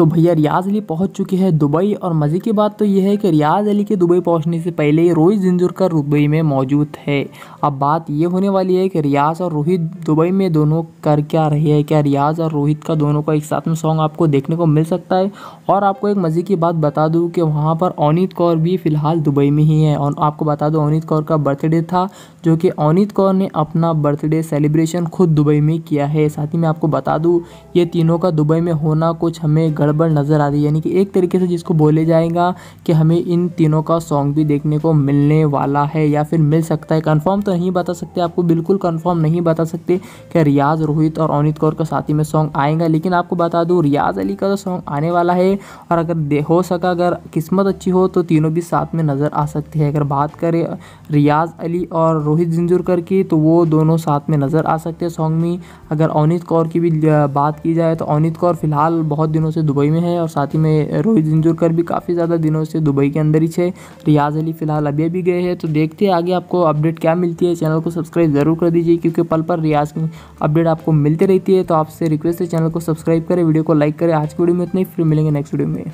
तो भैया रियाज अली पहुंच चुके हैं दुबई और मज़े की बात तो यह है कि रियाज अली के दुबई पहुंचने से पहले ही रोहित जिंजुरकर दुबई में मौजूद है अब बात ये होने वाली है कि रियाज और रोहित दुबई में दोनों कर क्या रहे हैं क्या रियाज और रोहित का दोनों का एक साथ में सॉन्ग आपको देखने को मिल सकता है और आपको एक मज़े की बात बता दूँ कि वहाँ पर अनित कौर भी फ़िलहाल दुबई में ही है और आपको बता दूँ अनित कौर का बर्थडे था जो कि अनित कौर ने अपना बर्थडे सेलिब्रेशन खुद दुबई में किया है साथ ही मैं आपको बता दूँ ये तीनों का दुबई में होना कुछ हमें गड़बड़ नज़र आ रही है यानी कि एक तरीके से जिसको बोले जाएगा कि हमें इन तीनों का सॉन्ग भी देखने को मिलने वाला है या फिर मिल सकता है कन्फर्म तो नहीं बता सकते आपको बिल्कुल कन्फर्म नहीं बता सकते कि रियाज रोहित और अनित कौर का साथी में सॉन्ग आएगा लेकिन आपको बता दूँ रियाज अली का तो सॉन्ग आने वाला है और अगर हो सका अगर किस्मत अच्छी हो तो तीनों भी साथ में नज़र आ सकती है अगर बात करें रियाज अली और रोहित जिंजुरकर की तो वो दोनों साथ में नज़र आ सकते हैं सॉन्ग में अगर अनित कौर की भी बात की जाए तो अनित कौर फिलहाल बहुत दिनों से दुबई में है और साथ ही में रोहित जिंजूरकर भी काफ़ी ज़्यादा दिनों से दुबई के अंदर ही है रियाज अली फिलहाल अभी अभी गए हैं तो देखते हैं आगे आपको अपडेट क्या मिलती है चैनल को सब्सक्राइब ज़रूर कर दीजिए क्योंकि पल पर रियाज की अपडेट आपको मिलती रहती है तो आपसे रिक्वेस्ट है चैनल को सब्सक्राइब करें वीडियो को लाइक करें आज की वीडियो में इतना ही फिर मिलेंगे नेक्स्ट वीडियो में